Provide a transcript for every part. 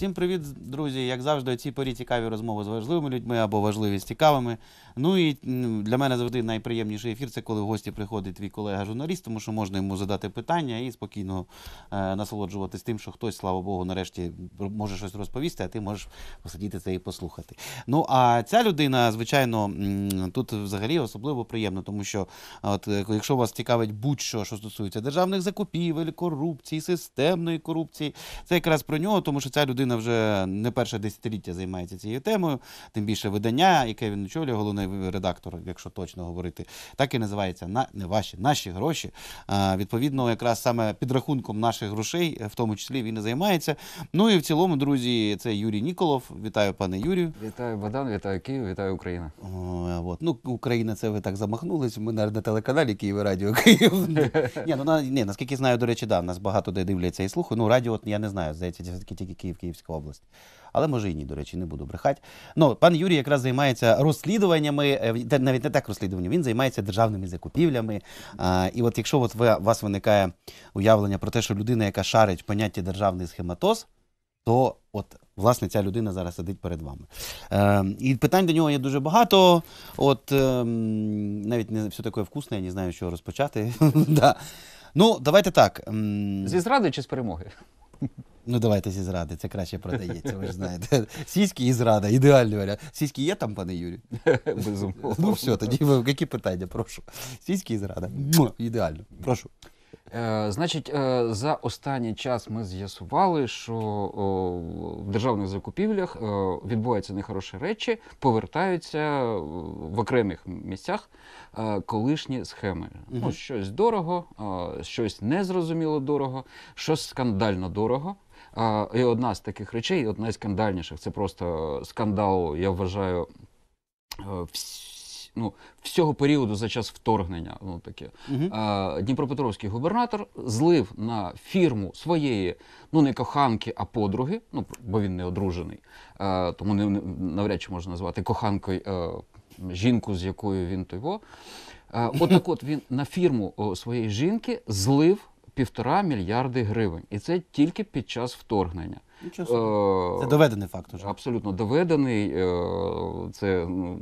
Всім привіт, друзі! Як завжди, у цій порі цікаві розмови з важливими людьми або важливі з цікавими. Ну і для мене завжди найприємніший ефір це коли в гості приходить твій колега-журналіст, тому що можна йому задати питання і спокійно е, насолоджуватись тим, що хтось, слава Богу, нарешті може щось розповісти, а ти можеш посидіти це і послухати. Ну а ця людина, звичайно, тут взагалі особливо приємно, тому що е, от е, якщо вас цікавить будь-що, що стосується державних закупівель, корупції, системної корупції, це якраз про нього, тому що ця людина людина вже не перше десятиліття займається цією темою, тим більше видання, яке він очолює, головний редактор, якщо точно говорити, так і називається на не ваші наші гроші. А, Відповідно, якраз саме підрахунком наших грошей, е, в тому числі він і займається. Ну і в цілому, друзі, це Юрій Ніколов. Вітаю, пане Юрію. Вітаю Богдан, вітаю Київ, вітаю Україна. от. Ну, Україна, це ви так замахнулись. Ми на, телеканалі Київ Радіо Київ. ні, ну, на, ні, наскільки знаю, до речі, да, нас багато де дивляться і слухають. Ну, радіо, я не знаю, здається, тільки Київ, Київ. Харківська область. Але може і ні, до речі, не буду брехати. Ну, пан Юрій якраз займається розслідуваннями, е, навіть не так розслідуванням, він займається державними закупівлями. А, І от якщо от ви, у вас виникає уявлення про те, що людина, яка шарить поняття державний схематоз, то от власне ця людина зараз сидить перед вами. Е, І питань до нього є дуже багато. От е, навіть не все таке вкусне, я не знаю, що розпочати. да. Ну, давайте так. Ем. Зі зради чи з перемоги? Ну, давайте зі зради, це краще продається, ви ж знаєте. Сіськи і зрада, ідеальний варіант. Сіськи є там, пане Юрі? Безумовно. Ну все, тоді які питання, прошу. Сіськи і зрада. Ідеально. Прошу. E, значить, e, за останній час ми з'ясували, що о, в державних закупівлях о, е, відбуваються нехороші речі, повертаються в окремих місцях колишні схеми. Mm Ну, Щось дорого, щось незрозуміло дорого, щось скандально дорого. А, І одна з таких речей, одна з скандальніших, це просто скандал, я вважаю, е, вс... ну, всього періоду за час вторгнення. Ну, таке. Угу. А, Дніпропетровський губернатор злив на фірму своєї, ну не коханки, а подруги, ну бо він не одружений, а, тому не, навряд чи можна назвати коханкою е, жінку, з якою він того. От так от він на фірму своєї жінки злив півтора мільярди гривень, і це тільки під час вторгнення. Е, це доведений факт. Уже. Абсолютно доведений. Е, це ну,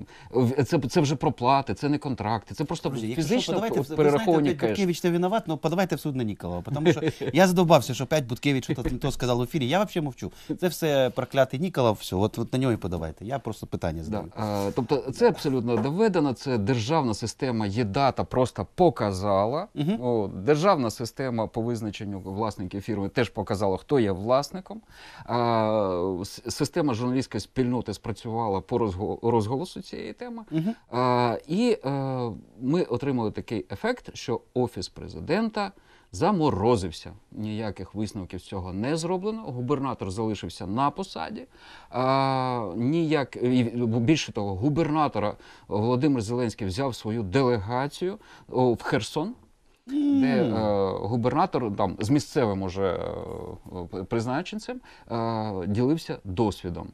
це, це вже проплати, це не контракти, це просто Друзі, фізично подавайте, перераховані кеш. Буткевич не виноват, але ну, подавайте в суд на Ніколова. Тому що я задовбався, що п'ять Буткевич то сказав в ефірі. Я взагалі мовчу. Це все проклятий Ніколов, все, от, от на нього і подавайте. Я просто питання задаю. Да. Е, а, тобто це абсолютно доведено, це державна система ЄДАТА просто показала. Угу. О, державна система по визначенню власників фірми теж показала, хто є власником. А, Система журналістської спільноти спрацювала по розголосу цієї теми. Угу. А, І а, е, ми отримали такий ефект, що офіс президента. Заморозився, ніяких висновків з цього не зроблено. Губернатор залишився на посаді. А, ніяк більше того, губернатора Володимир Зеленський взяв свою делегацію в Херсон де е, губернатор там з місцевим уже е, е призначенцем е, ділився досвідом.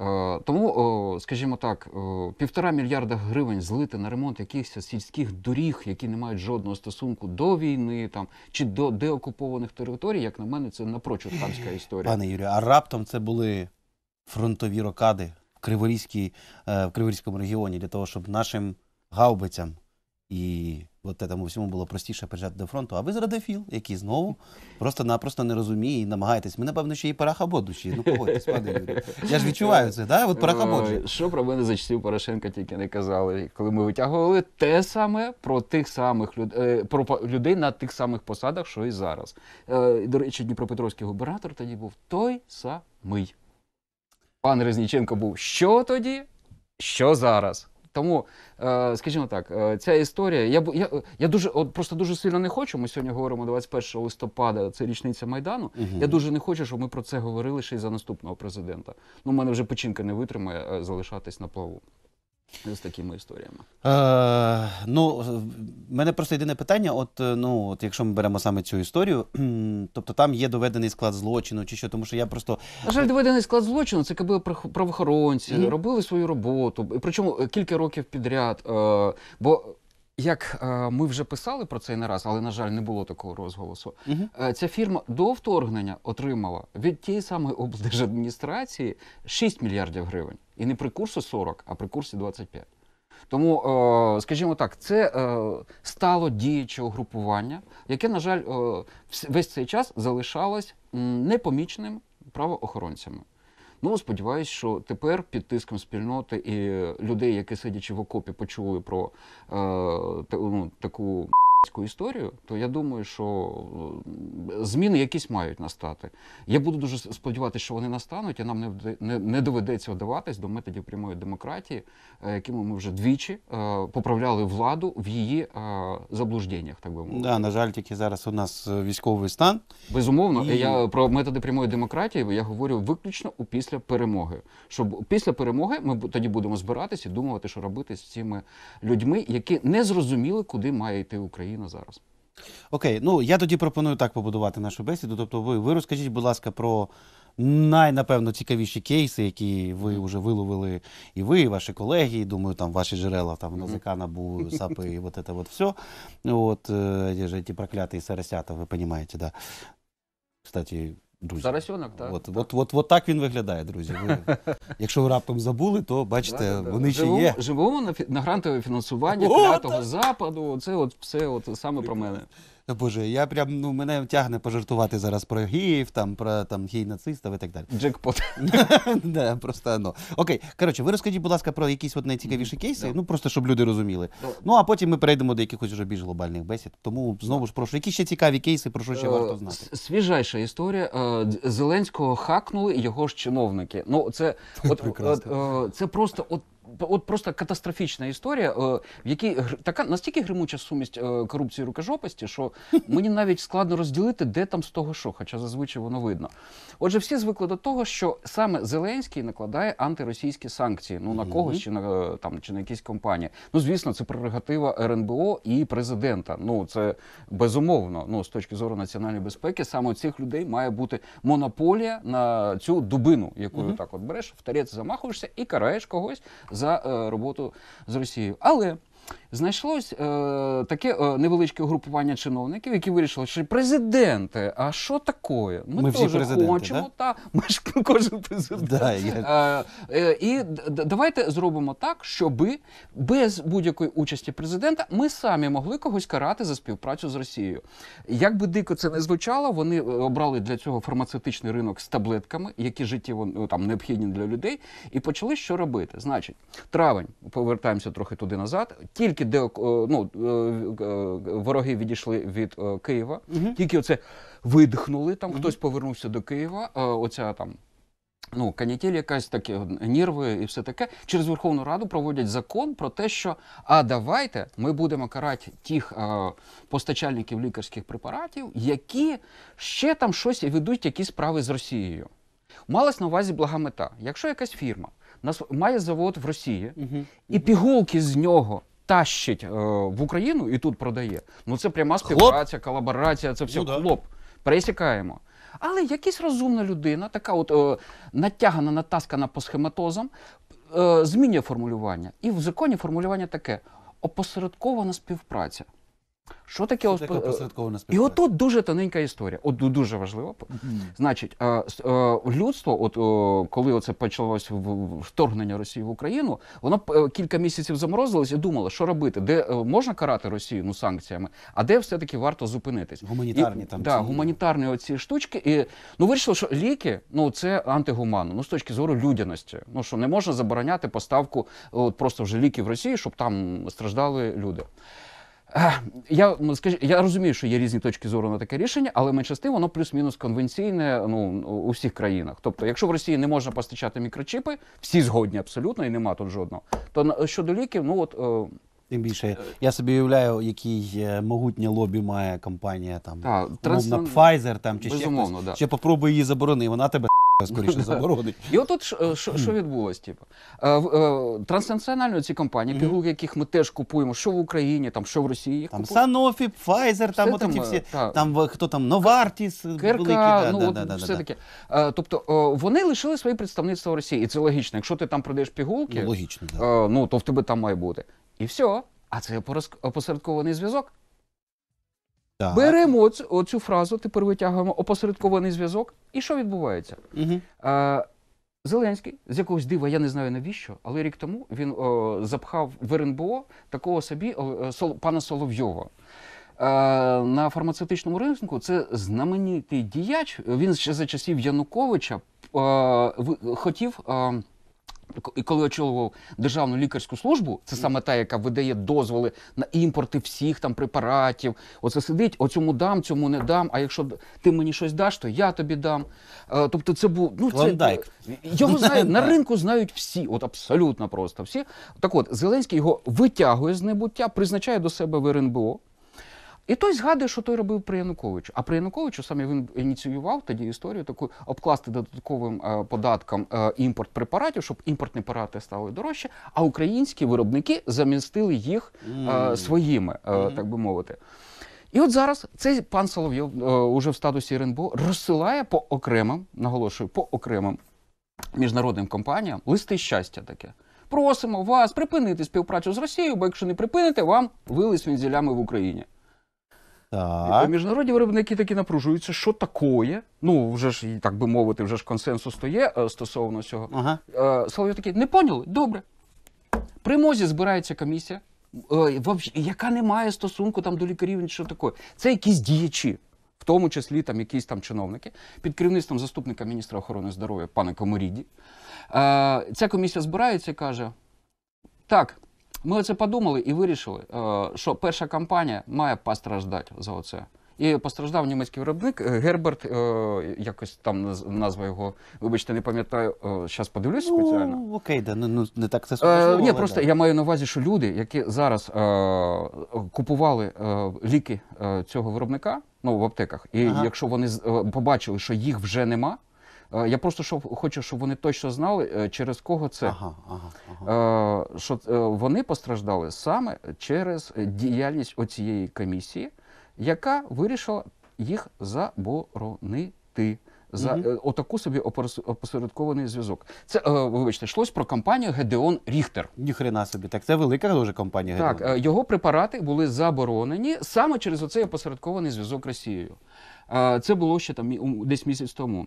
Е, тому, е, скажімо так, е, півтора мільярда гривень злити на ремонт якихось сільських доріг, які не мають жодного стосунку до війни там чи до деокупованих територій, як на мене, це напрочуд хамська історія. Пане Юрію, а раптом це були фронтові рокади в е, в Криворізькому регіоні для того, щоб нашим гаубицям і от этому всьому було простіше приїжджати до фронту. А ви з зрадофіл, який знову просто-напросто не розуміє і намагаєтесь. Ми, напевно, ще і парахабодуші. Ну, погодьтесь, пане Юрію. Я ж відчуваю це, да? От парахабоджі. Що про мене за часів Порошенка тільки не казали, коли ми витягували те саме про тих самих людей, про людей на тих самих посадах, що і зараз. Е, до речі, Дніпропетровський губернатор тоді був той самий. Пан Резніченко був що тоді, що зараз. Тому, е, скажімо так, е, ця історія. Я я, я дуже от просто дуже сильно не хочу. Ми сьогодні говоримо 21 листопада, це річниця Майдану. Угу. Я дуже не хочу, щоб ми про це говорили ще й за наступного президента. Ну, в мене вже печінка не витримає е, залишатись на плаву. З такими історіями. Е, Ну мене просто єдине питання: от е, ну, от якщо ми беремо саме цю історію, тобто там є доведений склад злочину, чи що, тому що я просто на жаль, доведений склад злочину це якби правоохоронці mm -hmm. робили свою роботу, і причому е, кілька років підряд. Е, бо як е, ми вже писали про це не раз, але на жаль, не було такого розголосу. Uh -huh. е, ця фірма до вторгнення отримала від тієї самої облдержадміністрації 6 мільярдів гривень, і не при курсу 40, а при курсі 25. Тому, е, скажімо так, це е, стало діюче угрупування, яке, на жаль, е, весь цей час залишалось непоміченим правоохоронцями. Ну, сподіваюсь, що тепер під тиском спільноти і людей, які сидячи в окопі, почули про ну, таку історію, то я думаю, що е, зміни якісь мають настати. Я буду дуже сподіватися, що вони настануть, і нам не доведеться вдаватись до методів прямої демократії, е, якими ми вже двічі е, поправляли владу в її заблужденнях. Так би мовити. Да, на жаль, тільки зараз у нас військовий стан. Безумовно, я про методи прямої демократії я говорю виключно після перемоги. Щоб після перемоги ми тоді будемо збиратися і думати, що робити з цими людьми, які не зрозуміли, куди має йти Україна. Україна зараз. Окей, ну я тоді пропоную так побудувати нашу бесіду. Тобто, ви ви розкажіть, будь ласка, про найнапевно цікавіші кейси, які ви вже виловили, і ви, і ваші колеги. і, Думаю, там ваші джерела там НАЗК, НАБУ, САПи і вот це вот все. От ті е, проклятые соросята, ви розумієте, да. Кстати, Друзі, Зарасьонок, так. От, от, от, от так він виглядає, друзі. Ви, якщо ви раптом забули, то бачите, Да-да-да. вони ще є. Живемо на, фі- на грантове фінансування п'ятого западу. Це от все от саме про мене. Боже, я прям ну мене тягне пожартувати зараз про гіїв, там про там гій нацистів і так далі. Джекпот. Да, Просто ну. Окей, коротше, ви розкажіть, будь ласка, про якісь от найцікавіші кейси, ну просто щоб люди розуміли. Ну. ну а потім ми перейдемо до якихось вже більш глобальних бесід. Тому знову ж прошу, які ще цікаві кейси, про що ще е, варто знати? Свіжайша історія. Е, Зеленського хакнули його ж чиновники. Ну це от е, це просто от от просто катастрофічна історія, е, в якій така настільки гримуча сумість е, корупції рукожопості, що мені навіть складно розділити, де там з того що, хоча зазвичай воно видно. Отже, всі звикли до того, що саме Зеленський накладає антиросійські санкції ну на когось чи на е, там чи на якісь компанії. Ну звісно, це прерогатива РНБО і президента. Ну це безумовно. Ну з точки зору національної безпеки, саме у цих людей має бути монополія на цю дубину, яку так от береш, втарець замахуєшся і караєш когось за е, роботу з Росією. Але Знайшлось е, таке е, невеличке угрупування чиновників, які вирішили, що президенти, а що таке? Ми, Ми теж хочемо, да? та ми ж кожен президент. Да, я... е, е, і давайте зробимо так, щоби без будь-якої участі президента ми самі могли когось карати за співпрацю з Росією. Як би дико це не звучало, вони е, обрали для цього фармацевтичний ринок з таблетками, які життєво ну, там необхідні для людей, і почали що робити. Значить, травень повертаємося трохи туди назад тільки де е, ну, е, е, вороги відійшли від Києва, угу. тільки оце видихнули. Там угу. хтось повернувся до Києва. Оця там. Ну, канітель якась таке, нірви і все таке. Через Верховну Раду проводять закон про те, що а давайте ми будемо карати тих е, постачальників лікарських препаратів, які ще там щось ведуть якісь справи з Росією. Малась на увазі блага мета. Якщо якась фірма нас має завод в Росії угу. і пігулки з нього тащить е, в Україну і тут продає. Ну це пряма співпраця, колаборація, це все Ну, да. клоп. Пересікаємо. Але якась розумна людина, така от е, натягана, натаскана по схематозам, е, змінює формулювання. І в законі формулювання таке: опосередкована співпраця. Що таке оспо- опосередковане І отут дуже тоненька історія. От дуже важливо. Значить, е, е, людство, от е, коли це почалося вторгнення Росії в Україну, воно кілька місяців заморозилось і думало, що робити, де можна карати Росію ну санкціями, а де все-таки варто зупинитись. Гуманітарні І- там да, ці- гуманітарні оці штучки. І ну вийшло, що ліки ну це антигуманно. Ну з точки зору людяності. Ну що не можна забороняти поставку от просто вже ліків Росії, щоб там страждали люди. Е, я скажі, я розумію, що є різні точки зору на таке рішення, але менше з воно плюс-мінус конвенційне ну, у всіх країнах. Тобто, якщо в Росії не можна постачати мікрочіпи, всі згодні абсолютно і нема тут жодного. То щодо ліків, ну от. Е, тим більше я собі уявляю, який е, могутнє лобі має компанія там, так, умовно, транс... Pfizer там чи безумовно, ще хтось, да. ще попробуй її заборони, вона тебе скоріше заборонить. І отут е, що відбулось? Типу? Е, е, Транснаціонально ці компанії, пігулки, яких ми теж купуємо, що в Україні, там, що в Росії. їх Там купують. Pfizer, там от ці всі, та. там хто там, Новартіс, великі. да, ну, да, да, все да. таке. Е, Тобто е, вони лишили свої представництва в Росії, і це логічно. Якщо ти там продаєш пігулки, Ну, логічно, да. е, ну, то в тебе там має бути. І все. А це опосередкований зв'язок. Так. Беремо оцю, оцю фразу, тепер витягуємо опосередкований зв'язок. І що відбувається? Угу. А, Зеленський з якогось дива, я не знаю навіщо, але рік тому він о, запхав в РНБО такого собі о, сол, пана Соловйова. На фармацевтичному ринку це знаменитий діяч. Він ще за часів Януковича хотів і коли очолював державну лікарську службу, це саме та, яка видає дозволи на імпорти всіх там препаратів. Оце сидить, оцьому дам, цьому не дам. А якщо ти мені щось даш, то я тобі дам. Е, тобто, це був ну це, його знають на ринку, знають всі, от абсолютно просто всі. Так, от Зеленський його витягує з небуття, призначає до себе в РНБО. І той згадує, що той робив при Януковичу. А при Януковичу саме він ініціював тоді історію таку обкласти додатковим е, податком е, імпорт препаратів, щоб імпортні препарати стали дорожче, а українські виробники замістили їх е, своїми, е, так би мовити. І от зараз цей пан Соловйов е, уже в статусі РНБО розсилає по окремим, наголошую, по окремим міжнародним компаніям листи щастя таке. Просимо вас припинити співпрацю з Росією, бо якщо не припините, вам вили з в Україні. Так. Міжнародні виробники такі напружуються, що такое. Ну, вже ж, так би мовити, вже ж консенсус то є е, стосовно цього. Ага. Е, Соловйов такий, не поняли? Добре. При мозі збирається комісія, е, яка не має стосунку там до лікарів, що такого. Це якісь діячі. В тому числі там якісь там чиновники під керівництвом заступника міністра охорони здоров'я пана Коморіді. ця комісія збирається і каже: так, ми оце подумали і вирішили, е, що перша компанія має постраждати за оце. І постраждав німецький виробник е, Герберт, е, якось там назва його, вибачте, не пам'ятаю. Зараз подивлюсь ну, спеціально. Ну, Окей, да ну, ну не так це справді. Ні, просто я маю на увазі, що люди, які зараз купували ліки цього виробника, ну в аптеках, і ага. якщо вони побачили, що їх вже нема. Е, я просто щоб, хочу, щоб вони точно знали, е, через кого це. Ага, ага, ага. Е, що вони постраждали саме через діяльність оцієї комісії, яка вирішила їх заборонити. За угу. отаку собі опосередкований зв'язок. Це вибачте, йшлось про компанію Гедеон Ріхтер. Ніхрена собі, так це велика дуже компанія. Гедеон. Так, його препарати були заборонені саме через оцей опосередкований зв'язок Росією. це було ще там десь місяць тому.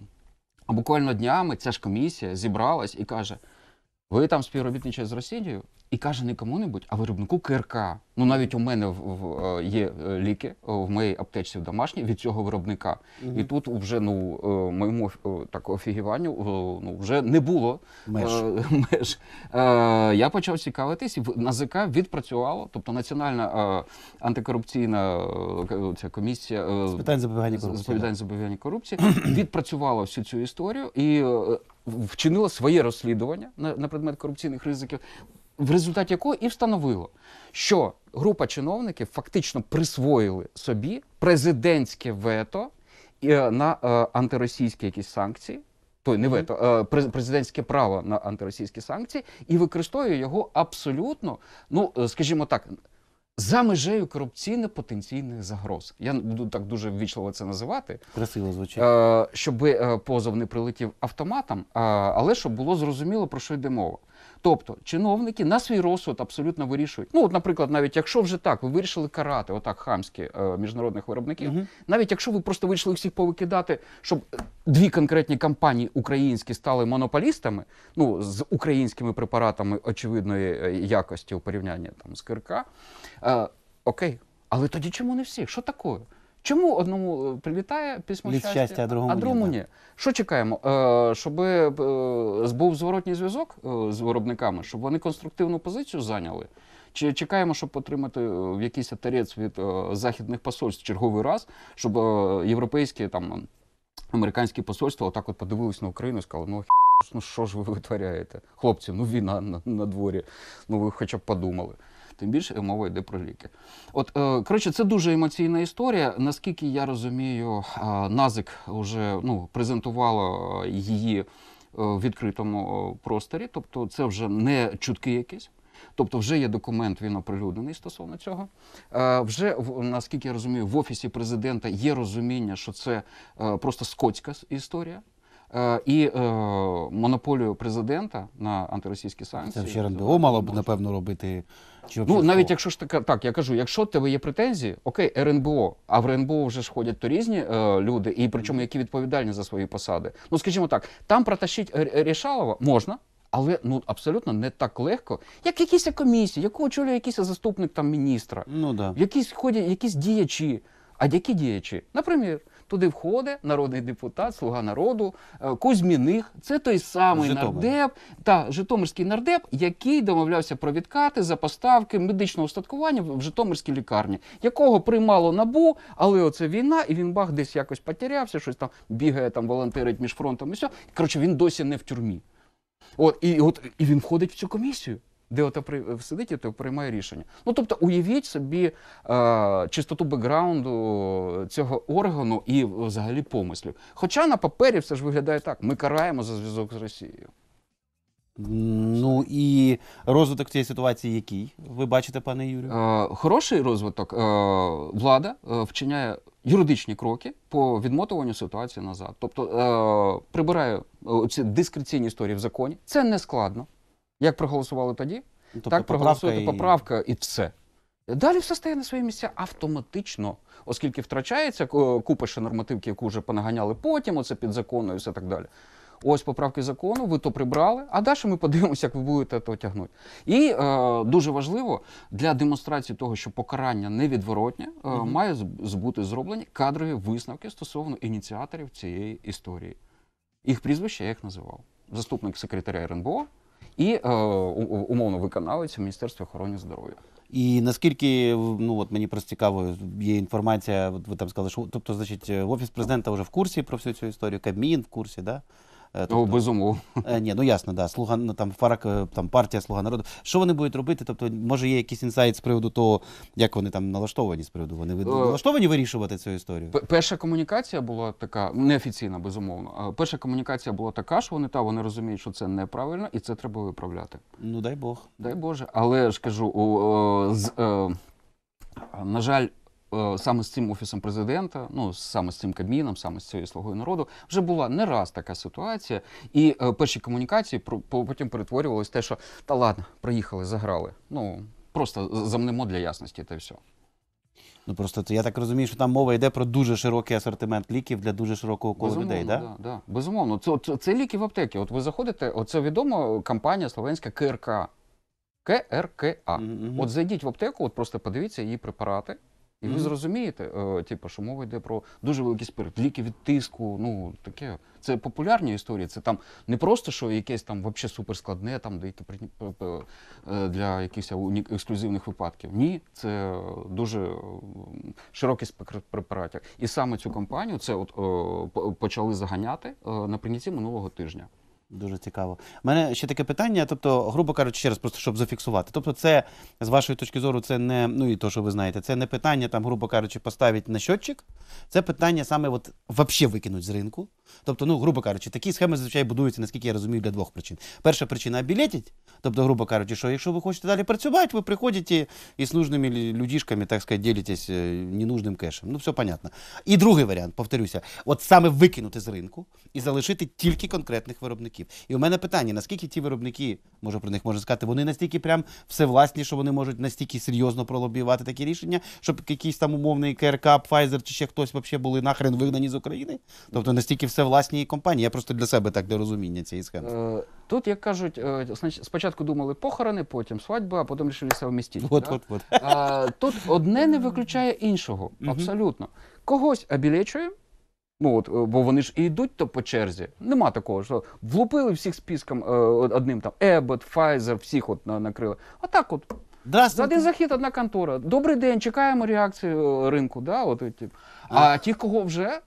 А буквально днями ця ж комісія зібралась і каже: ви там співробітничаєте з Росією і каже не кому-небудь, а виробнику КРК. Ну навіть у мене в, в е, є е, ліки е, в моїй аптечці в домашній від цього виробника. Угу. І тут вже ну моєму так офігіванню ну вже не було меж. меж. я почав цікавитись, і НАЗК відпрацювало, тобто національна антикорупційна ця комісія з питань запобігання корупції, з питань запобігання корупції відпрацювала всю цю історію і вчинило своє розслідування на, на предмет корупційних ризиків, в результаті якого і встановило, що група чиновників фактично присвоїли собі президентське вето е, на е, антиросійські якісь санкції. Той не вето е, президентське право на антиросійські санкції і використовує його абсолютно, ну скажімо так, за межею корупційних потенційних загроз. Я буду так дуже ввічливо це називати. Красиво звучить. Е, щоб е, позов не прилетів автоматом, але щоб було зрозуміло, про що йде мова. Тобто чиновники на свій розсуд абсолютно вирішують. Ну, от, наприклад, навіть якщо вже так, ви вирішили карати отак хамські е, міжнародних виробників, угу. навіть якщо ви просто вирішили всіх повикидати, щоб е, дві конкретні компанії українські стали монополістами, ну з українськими препаратами очевидної е, якості у порівнянні там з КРК, е, окей, але тоді чому не всі? Що такое? Чому одному е, прилітає письмо Літ щастя, а другому, а другому ні? ні? Що чекаємо? Е, щоб е, був зворотній зв'язок е, з виробниками, щоб вони конструктивну позицію зайняли. Чи чекаємо, щоб отримати е, в якийсь атерець від е, західних посольств черговий раз, щоб е, європейські там американські посольства отак от подивились на Україну і сказали, ну ну що ж ви витворяєте? Хлопці, ну війна на, на дворі, ну ви хоча б подумали тим більше е, мова йде про ліки. От е, коротше, це дуже емоційна історія. Наскільки я розумію, е, Назик вже ну презентувала її в відкритому просторі, тобто це вже не чутки якісь. Тобто вже є документ, він оприлюднений стосовно цього. Вже наскільки я розумію, в офісі президента є розуміння, що це просто скотська історія. Е, і е, монополію президента на антиросійські санкції. Це ще РНБО мало б напевно робити. Чи ну навіть якщо ж така так, я кажу, якщо тебе є претензії, окей, РНБО, а в РНБО вже ж ходять то різні е, люди, і причому які відповідальні за свої посади. Ну скажімо так, там протащить е, Рішалова можна. Але ну абсолютно не так легко, як якісь комісії, яку очолює якийсь заступник там міністра, ну да якісь ходять, якісь діячі. А які діячі? Наприклад, Туди входить народний депутат, слуга народу е, Кузьміних. Це той самий Житомир. нардеп та Житомирський нардеп, який домовлявся про відкати за поставки медичного устаткування в Житомирській лікарні, якого приймало набу, але оце війна, і він бах десь якось потерявся, щось там бігає, там волонтерить між фронтом і все. Коротше, він досі не в тюрмі. От і от і він входить в цю комісію де ота е, сидить і то приймає рішення. Ну тобто, уявіть собі е, чистоту бекграунду цього органу і взагалі помислів. Хоча на папері все ж виглядає так: ми караємо за зв'язок з Росією. Ну і розвиток цієї ситуації, який ви бачите, пане Юрію? Е, хороший розвиток. Е, влада е, вчиняє юридичні кроки по відмотуванню ситуації назад. Тобто е, прибирає е, ці дискреційні історії в законі. Це не складно. Як проголосували тоді, ну, тобто так проголосувати і... поправка і все. Далі все стає на свої місця автоматично, оскільки втрачається купа ще нормативки, яку вже понаганяли потім, оце під законом і все так далі. Ось поправки закону, ви то прибрали, а далі ми подивимося, як ви будете то тягнути. І е, дуже важливо для демонстрації того, що покарання невідворотне, е, угу. має бути зроблені кадрові висновки стосовно ініціаторів цієї історії. Їх прізвище, я їх називав. Заступник секретаря РНБО і е, умовно виконавець в Міністерстві охорони здоров'я. І наскільки ну от мені просто цікаво, є інформація, от ви там сказали, що тобто, значить, е, офіс президента вже в курсі про всю цю історію, Кабмін в курсі, да? Е, ну, тобто, О, безумовно. Е, ні, ну ясно, да. Слуга там фарак, е, там партія Слуга народу. Що вони будуть робити? Тобто, може є якийсь інсайт з приводу того, як вони там налаштовані з приводу. Вони налаштовані вирішувати цю історію? Перша комунікація була така, неофіційна, безумовно. Перша комунікація була така, що вони та вони розуміють, що це неправильно і це треба виправляти. Ну дай Бог. Дай Боже. Але ж кажу, о, о, з, о, на жаль. Е, саме з цим офісом президента, ну саме з цим кабміном, саме з цією слугою народу, вже була не раз така ситуація, і е, перші комунікації потім перетворювалися те, що та ладно, приїхали, заграли. Ну просто замнемо для ясності, та все. Ну просто це я так розумію, що там мова йде про дуже широкий асортимент ліків для дуже широкого кола Безумовно, людей. Да? Да, да. Безумовно, це, це це, ліки в аптеці. От ви заходите, оце відома компанія словенська КРК. КРКА. Mm -hmm. От зайдіть в аптеку, от просто подивіться її препарати. І ви зрозумієте, е, типу, що мова йде про дуже великий спирт, ліки від тиску, ну таке. Це популярні історії. Це там не просто що якесь там вообще суперскладне, там деякі е, для якихось ексклюзивних випадків. Ні, це дуже е, широкий спектр препаратів. І саме цю компанію це от е, почали заганяти е, наприкінці минулого тижня. Дуже цікаво. У мене ще таке питання, тобто, грубо кажучи, ще раз, просто щоб зафіксувати. Тобто, це з вашої точки зору, це не ну і то, що ви знаєте, це не питання там, грубо кажучи, поставить на щотчик. Це питання саме от вообще викинуть з ринку. Тобто, ну, грубо кажучи, такі схеми зазвичай будуються, наскільки я розумію, для двох причин. Перша причина обілетить, тобто, грубо кажучи, що якщо ви хочете далі працювати, ви приходите і з нужними людішками, так сказати, ділитесь е, ненужним кешем. Ну, все понятно. І другий варіант, повторюся, от саме викинути з ринку і залишити тільки конкретних виробників виробників. І у мене питання: наскільки ті виробники, може про них можна сказати, вони настільки прям всевласні, що вони можуть настільки серйозно пролобіювати такі рішення, щоб якийсь там умовний КРК, Pfizer чи ще хтось вообще були нахрен вигнані з України? Тобто настільки все всевласні компанії. Я просто для себе так для розуміння цієї схеми. Е, тут, як кажуть, е, спочатку думали похорони, потім свадьба, а потім рішилися в місті. От, от, от. Е, тут одне не виключає іншого. Абсолютно. Когось обілечує, Ну от, е, бо вони ж і йдуть то по черзі. Нема такого, що влупили всіх списком е, одним там Ебот, Pfizer, всіх от накрили. А так от. За один захід одна контора. Добрий день, чекаємо реакцію е, ринку. Да? От, от, А тих, кого вже,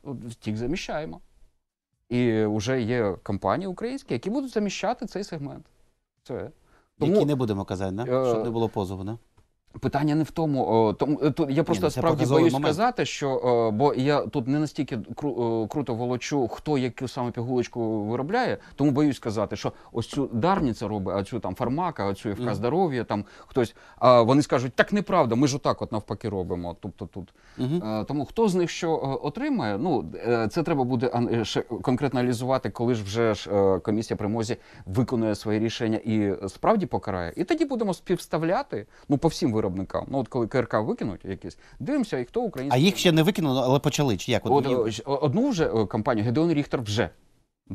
тих заміщаємо. І вже є компанії українські, які будуть заміщати цей сегмент. Це. Тому... Які не будемо казати, да? щоб не було позову, да? Питання не в тому, е, тому е, я просто Ні, ну, справді боюсь момент. сказати, що е, бо я тут не настільки кру, круто волочу, хто яку саме пігулочку виробляє, тому боюсь сказати, що ось цю дарніця робить, а цю там фармака, а цю ФК здоров'я, там хтось. А вони скажуть, так неправда, ми ж отак от навпаки робимо. Тобто тут mm тому хто з них що отримає, ну це треба буде ще конкретно аналізувати, коли ж вже ж комісія примозі виконує своє рішення і справді покарає. І тоді будемо співставляти ну по всім виробникам виробникам. Ну от коли КРК викинуть якісь, дивимося, і хто український. А їх ще не викинули, але почали. Чи як? От, От, е, одну вже е, компанію Гедеон Ріхтер вже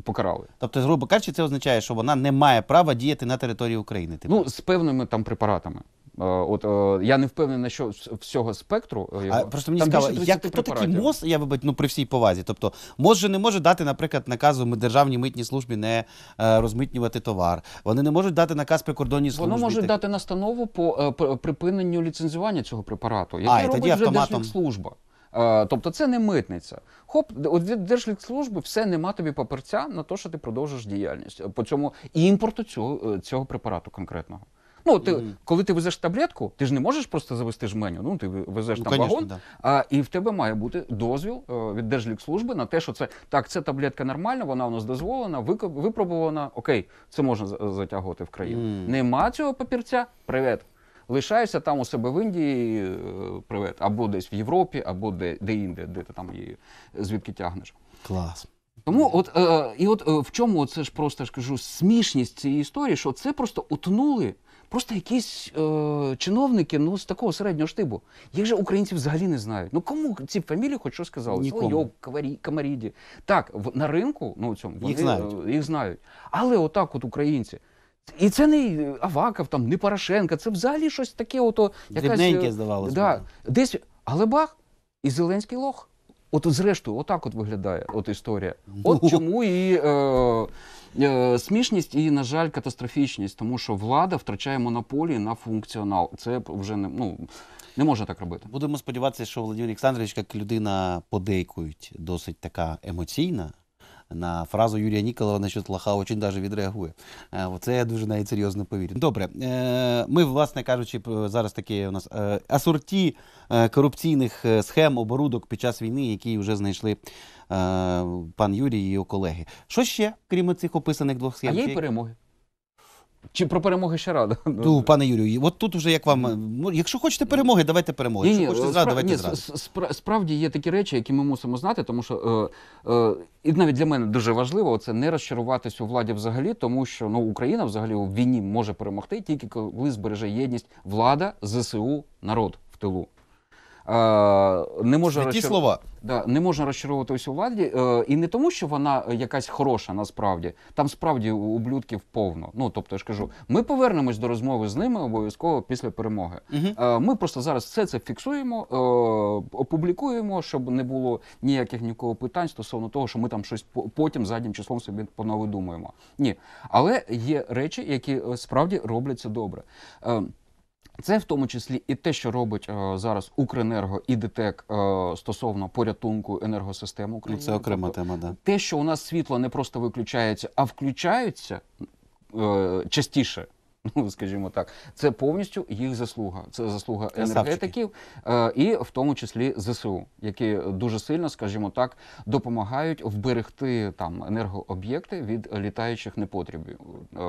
покарали. Тобто, грубо кажучи, це означає, що вона не має права діяти на території України. Типу. Ну, з певними там препаратами. Е, от е, я не впевнений, що всього спектру е, його. А, просто мені цікаво, як хто такий МОЗ, я вибач, ну при всій повазі. Тобто, МОЗ же не може дати, наприклад, наказу державній митній службі не розмитнювати товар. Вони не можуть дати наказ прикордонній службі. Вони можуть так. дати настанову по припиненню ліцензування цього препарату, який а, і робить тоді вже Держлікслужба. Тобто це не митниця. Хоп, от від Держлікслужби все нема тобі паперця на те, що ти продовжиш діяльність по цьому імпорту цього, цього препарату конкретного. Ну, ти, mm. коли ти везеш таблетку, ти ж не можеш просто завести жменю. Ну ти везеш ну, там конечно, вагон, да. а і в тебе має бути дозвіл а, е, від Держлікслужби на те, що це так, це таблетка нормальна, вона у нас дозволена, викуп, Окей, це можна затягувати в країну. Mm. Нема цього папірця. Привет. Лишаєшся там у себе в Індії, е, привет, або десь в Європі, або де де інде, де ти там її звідки тягнеш. Клас. Тому от е, і от е, в чому це ж просто ж кажу смішність цієї історії, що це просто утнули Просто якісь е, чиновники ну, з такого середнього штибу. Їх же українці взагалі не знають. Ну кому ці фамілії хоч що сказали? Солойок, Камаріді. Так, в, на ринку ну, цьому, вони їх знають. Е, їх знають. Але отак от українці. І це не е, Аваков, там, не Порошенко, це взагалі щось таке, ото якась. Е, здавалося. Да, десь, але бах, і Зеленський лох. От, зрештою, отак от виглядає от історія. От ну. чому і. Е, Е, смішність і, на жаль, катастрофічність, тому що влада втрачає монополії на функціонал. Це вже не ну не можна так робити. Будемо сподіватися, що Володимир Олександрович, як людина подейкують, досить така емоційна. На фразу Юрія Ніколова насчет лоха очень даже відреагує. Е, це я дуже навіть серйозно повірю. Добре, е, ми, власне кажучи, зараз такі у нас асорті корупційних схем оборудок під час війни, які вже знайшли Е, пан Юрій і його колеги. Що ще, крім цих описаних двох схем? А є й перемоги. Чи про перемоги ще рада? Ну, пане Юрію, от тут вже як вам ну, якщо хочете перемоги, давайте перемоги. Ні, якщо хочете зраду, справ... давайте зраду. справді є такі речі, які ми мусимо знати, тому що е, е, і навіть для мене дуже важливо це не розчаруватись у владі взагалі, тому що ну Україна взагалі у війні може перемогти тільки коли збереже єдність влада, зсу, народ в тилу. Е, не може розчар... слова. Да, не можна розчаровуватись у владі. Е, і не тому, що вона якась хороша, насправді там справді ублюдків повно. Ну тобто я ж кажу, ми повернемось до розмови з ними обов'язково після перемоги. Угу. Ми просто зараз все це фіксуємо, опублікуємо, щоб не було ніяких нікого питань стосовно того, що ми там щось потім заднім числом собі поновидумуємо. Ні, але є речі, які справді робляться це добре. Це в тому числі і те, що робить е, зараз Укренерго і ДТЕК е, стосовно порятунку енергосистеми ну, України. Це окрема тобто, тема, да. Те, що у нас світло не просто виключається, а включаються е, частіше. Ну, скажімо так, це повністю їх заслуга. Це заслуга енергетиків, е, і в тому числі ЗСУ, які дуже сильно, скажімо так, допомагають вберегти там енергооб'єкти від літаючих непотрібів е,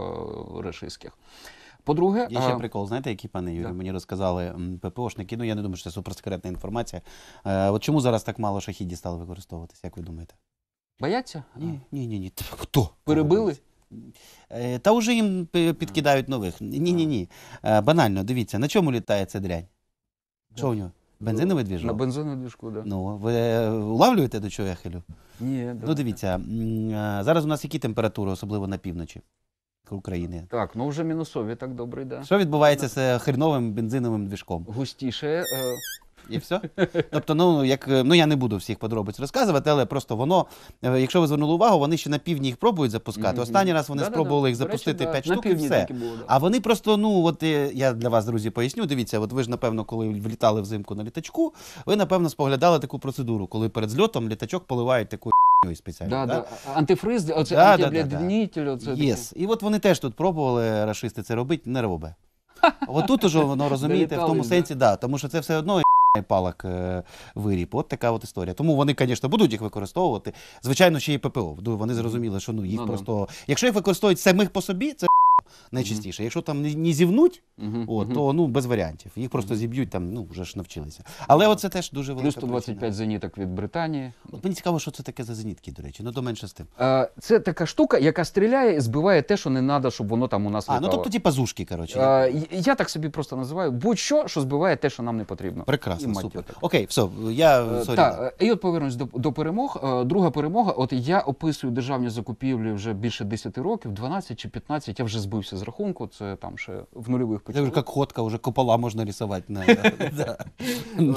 рашистських. По-друге, є ще прикол, знаєте, який пане Юрію, мені розказали ППОшники. Ну я не думаю, що це суперсекретна інформація. Е, от чому зараз так мало шахідів стало використовуватися, як ви думаєте? Бояться? Ні, ні, ні. ні. Хто? Перебили? Е, та вже їм підкидають нових. Ні, ні, ні. Е, банально, дивіться, на чому літає ця дрянь? Що в нього? Бензиновий ну, двіжок? На бензиновий двіжку, так. Да. Ну, ви улавлюєте, до чого я хилю? Ні. Ну, дивіться, зараз у нас які температури, особливо на півночі? України. Так, ну вже мінусові так добре йде. Що відбувається з е, хріновим бензиновим двіжком? Густіше. Е... І все. Тобто, ну як е, ну я не буду всіх подробиць розказувати, але просто воно, е, якщо ви звернули увагу, вони ще на півдні їх пробують запускати. Останній раз вони да, спробували да, їх запустити да. 5 штук і все. Було, да. А вони просто, ну от я для вас, друзі, поясню. Дивіться, от ви ж, напевно, коли влітали взимку на літачку, ви напевно споглядали таку процедуру, коли перед зльотом літачок поливають таку спеціально. Да, да. Антифриз, оце Да, да, да, да. антибліднітель, І от вони теж тут пробували рашисти це робити, не робе. От тут уже воно розумієте, в тому сенсі, да, тому що це все одно і палок е, виріб. От така от історія. Тому вони, звісно, будуть їх використовувати. Звичайно, ще й ППО. Вони зрозуміли, що ну їх Ну да. Ну. просто. Якщо їх використовують самих по собі, це найчастіше. Якщо там не, не зівнуть, от, то ну без варіантів. Їх просто зіб'ють там, ну вже ж навчилися. Але оце теж дуже велике. Плюс 125 причина. зеніток від Британії. От мені цікаво, що це таке за зенітки, до речі. Ну то менше з тим. А, Це така штука, яка стріляє і збиває те, що не треба, щоб воно там у нас А, ну тобто ті пазушки, коротше. А, Я так собі просто називаю будь-що, що збиває те, що нам не потрібно. Прекрасно, І супер. матюка. Окей, все, я е, sorry, Так, е, і от повернусь до, до перемог. Е, друга перемога. От я описую державні закупівлі вже більше 10 років, 12 чи 15, я вже збив збився з рахунку. Це там ще в нульових почав. Це вже як ходка, вже копола можна рисувати.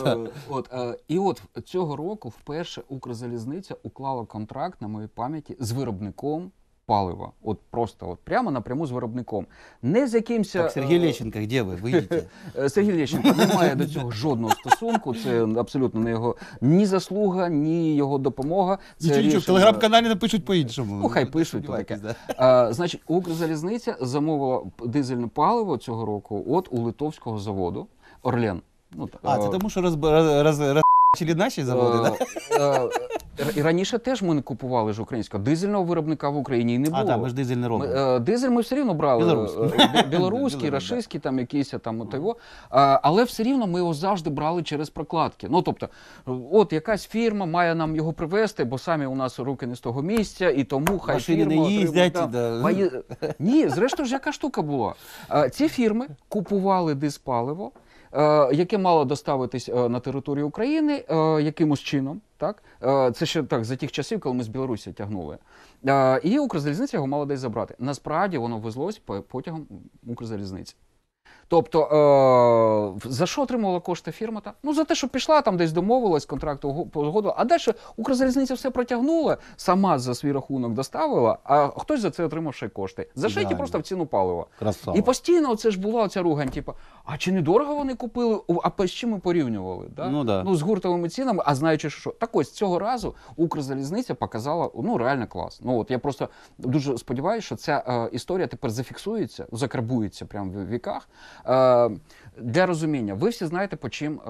Е, е, і от цього року вперше Укрзалізниця уклала контракт на моїй пам'яті з виробником палива. От просто от прямо напряму з виробником. Не з якимся... Так, Сергій е, Лещенко, де ви? Вийдіть. Сергій Лещенко не має до цього жодного стосунку. Це абсолютно не його ні заслуга, ні його допомога. Це Нічого, в телеграм-каналі напишуть по-іншому. Ну, хай пишуть. то таке. А, Значить, Укрзалізниця замовила дизельне паливо цього року от у литовського заводу Орлен. Ну, А, це е, тому що роз... роз... роз... наші заводи, так? Е, і раніше теж ми не купували ж українського дизельного виробника в Україні і не було. А так, ми ж дизель не робимо. Ми, е, дизель ми все рівно брали е, білоруський, е, рашистський, там якийсь там от його. але все рівно ми його завжди брали через прокладки. Ну тобто, от якась фірма має нам його привезти, бо самі у нас руки не з того місця, і тому хай Машини фірма не їздять. Да. Має... Ні, зрештою ж яка штука була. ці фірми купували диспаливо, е, яке мало доставитись на територію України якимось чином так? Е, це ще так за тих часів, коли ми з Білорусі тягнули. Е, і Укрзалізниця його мала десь забрати. Насправді воно везлось потягом Укрзалізниці. Тобто, е, за що отримувала кошти фірма? Та? Ну за те, що пішла, там десь домовилась, контракт. погодила. А далі Укрзалізниця все протягнула, сама за свій рахунок доставила, а хтось за це отримав ще кошти. Зашиті просто в ціну палива. Красава. І постійно це ж була ця ругань, типу, а чи не дорого вони купили, а з чим ми порівнювали? Да? Ну, да. ну, з гуртовими цінами, а знаючи, що так ось цього разу Укрзалізниця показала ну реально клас. Ну от я просто дуже сподіваюся, що ця е, історія тепер зафіксується, закарбується прямо в віках. Е, для розуміння, ви всі знаєте, по чим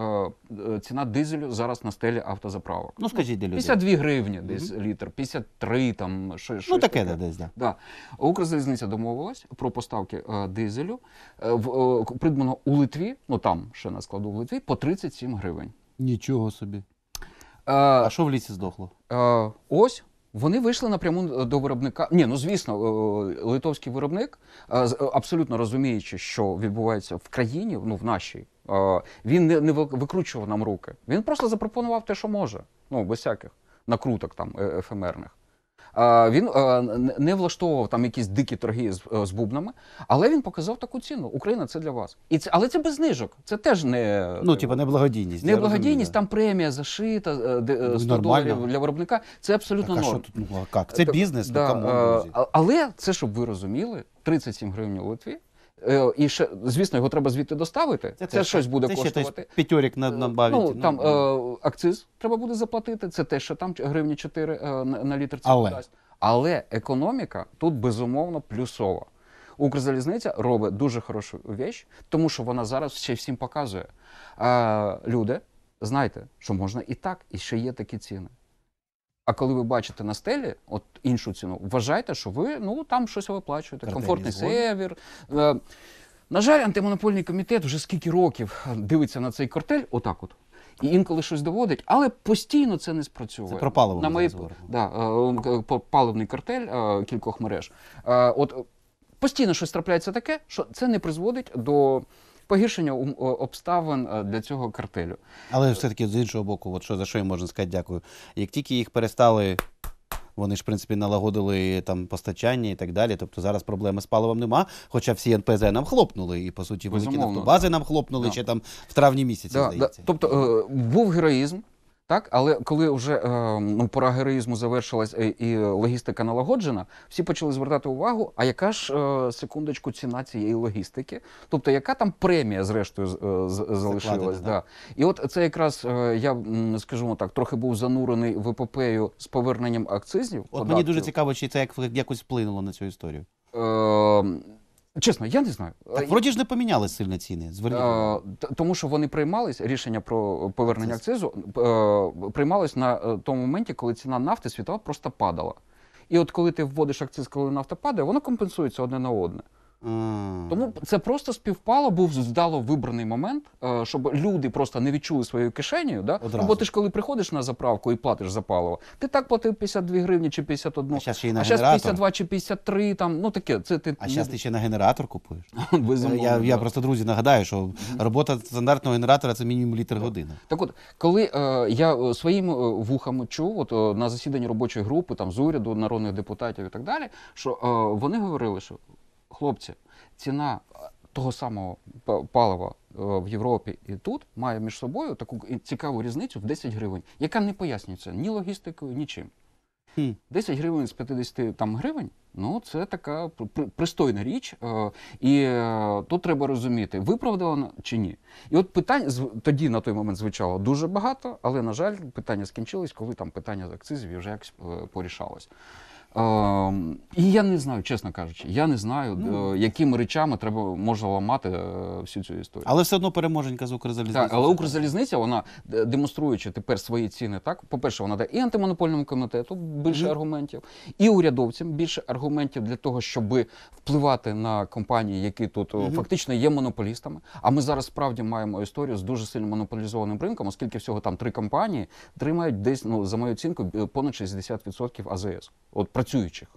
е, ціна дизелю зараз на стелі автозаправок. Ну, скажіть, де люди. 52 гривні десь mm -hmm. літр, 53 там, що, Ну, таке, таке. десь, да. да. Укрзалізниця домовилась про поставки е, дизелю е, в е, придбано у Литві, ну там ще на складу в Литві, по 37 гривень. Нічого собі. Е, а що в лісі здохло? Е, ось. Вони вийшли напряму е, до виробника. Ні, ну звісно, е, литовський виробник, е, абсолютно розуміючи, що відбувається в країні, ну в нашій, він не викручував нам руки. Він просто запропонував те, що може. Ну без всяких накруток там ефемерних. Він не влаштовував там якісь дикі торги з, е, з бубнами, але він показав таку ціну. Україна це для вас. І це, але це без знижок. Це теж не ну, типу, неблагодійність. Неблагодійність, там премія зашита, 100 е, е, ну, доларів для виробника. Це абсолютно так, норм. тут ну як? Це бізнес, ну, да, ну камон, друзі. Але це щоб ви розуміли, 37 гривень у Литві. Е, і ще, звісно, його треба звідти доставити. Це, це те, щось буде це коштувати. П'ятьорік на надбавити. Ну, ну там ну. Е, акциз треба буде заплатити. Це те, що там гривні 4 е, на, на літр це Але. дасть. Але економіка тут безумовно плюсова. Укрзалізниця робить дуже хорошу віч, тому що вона зараз ще всім показує. А, Люди, знайте, що можна і так, і ще є такі ціни. А коли ви бачите на стелі, от іншу ціну, вважайте, що ви ну там щось виплачуєте. Картинні Комфортний сервер. Е, на жаль, антимонопольний комітет вже скільки років дивиться на цей картель, отак от. І інколи щось доводить, але постійно це не спрацьовує. Це про паливо на мої да, е, е, паливний картель е, кількох мереж. от постійно щось трапляється таке, що це не призводить до погіршення обставин е, для цього картелю. Але все таки з іншого боку, от що за що я можна сказати, дякую. Як тільки їх перестали. Вони ж в принципі налагодили там постачання і так далі. Тобто зараз проблеми з паливом нема. Хоча всі НПЗ нам хлопнули, і по суті великі Безумовно. нафтобази нам хлопнули да. ще там в травні місяці. Да, здається. Да. Тобто е був героїзм. Так, але коли вже е, ну, пора героїзму завершилась і, е, і логістика налагоджена, всі почали звертати увагу, а яка ж е, секундочку ціна цієї логістики? Тобто, яка там премія, зрештою, е, залишилась? да. І от це якраз е, я скажімо так, трохи був занурений в епопею з поверненням акцизів. От податків. мені дуже цікаво, чи це як якось вплинуло на цю історію. Е, Чесно, я не знаю. Так, е, вроді ж не поміняли сильно ціни. Зверніть. Е, Тому що вони приймались рішення про повернення акцизу е, приймалось на е, тому моменті, коли ціна нафти світова просто падала. І от коли ти вводиш акциз, коли нафта падає, воно компенсується одне на одне. Тому це просто співпало, був здало вибраний момент, е, щоб люди просто не відчули свою кишенею. Да? Одразу. Бо ти ж коли приходиш на заправку і платиш за паливо, ти так платив 52 гривні чи 51, а зараз ще 52 чи 53, там, ну таке. Це ти а зараз ти ще на генератор купуєш. Я я просто друзі нагадаю, що робота стандартного генератора це мінімум літр години. Так от, коли е, я е, своїм е, вухам чув, от на засіданні робочої групи, там з уряду, народних депутатів і так далі, що е, вони говорили, що хлопці, ціна е, того самого палива е, в Європі і тут має між собою таку цікаву різницю в 10 гривень, яка не пояснюється ні логістикою, нічим. 10 гривень з 50 там гривень ну це така пристойна річ. Е, і е, тут треба розуміти, виправдано чи ні. І от питань з тоді на той момент звучало дуже багато, але на жаль, питання скінчились, коли там питання з акцизів вже якось е, порішалось. І я не знаю, чесно кажучи, я не знаю, ну, е, якими речами треба можна ламати е, всю цю історію. Але все одно переможенька з Укрзалізниця. Так, Але Укрзалізниця, вона демонструючи тепер свої ціни, так по-перше, вона дає і антимонопольному комітету більше mm -hmm. аргументів, і урядовцям більше аргументів для того, щоб впливати на компанії, які тут mm -hmm. фактично є монополістами. А ми зараз справді маємо історію з дуже сильно монополізованим ринком, оскільки всього там три компанії тримають десь ну за мою оцінку, понад 60% АЗС. От працюючих.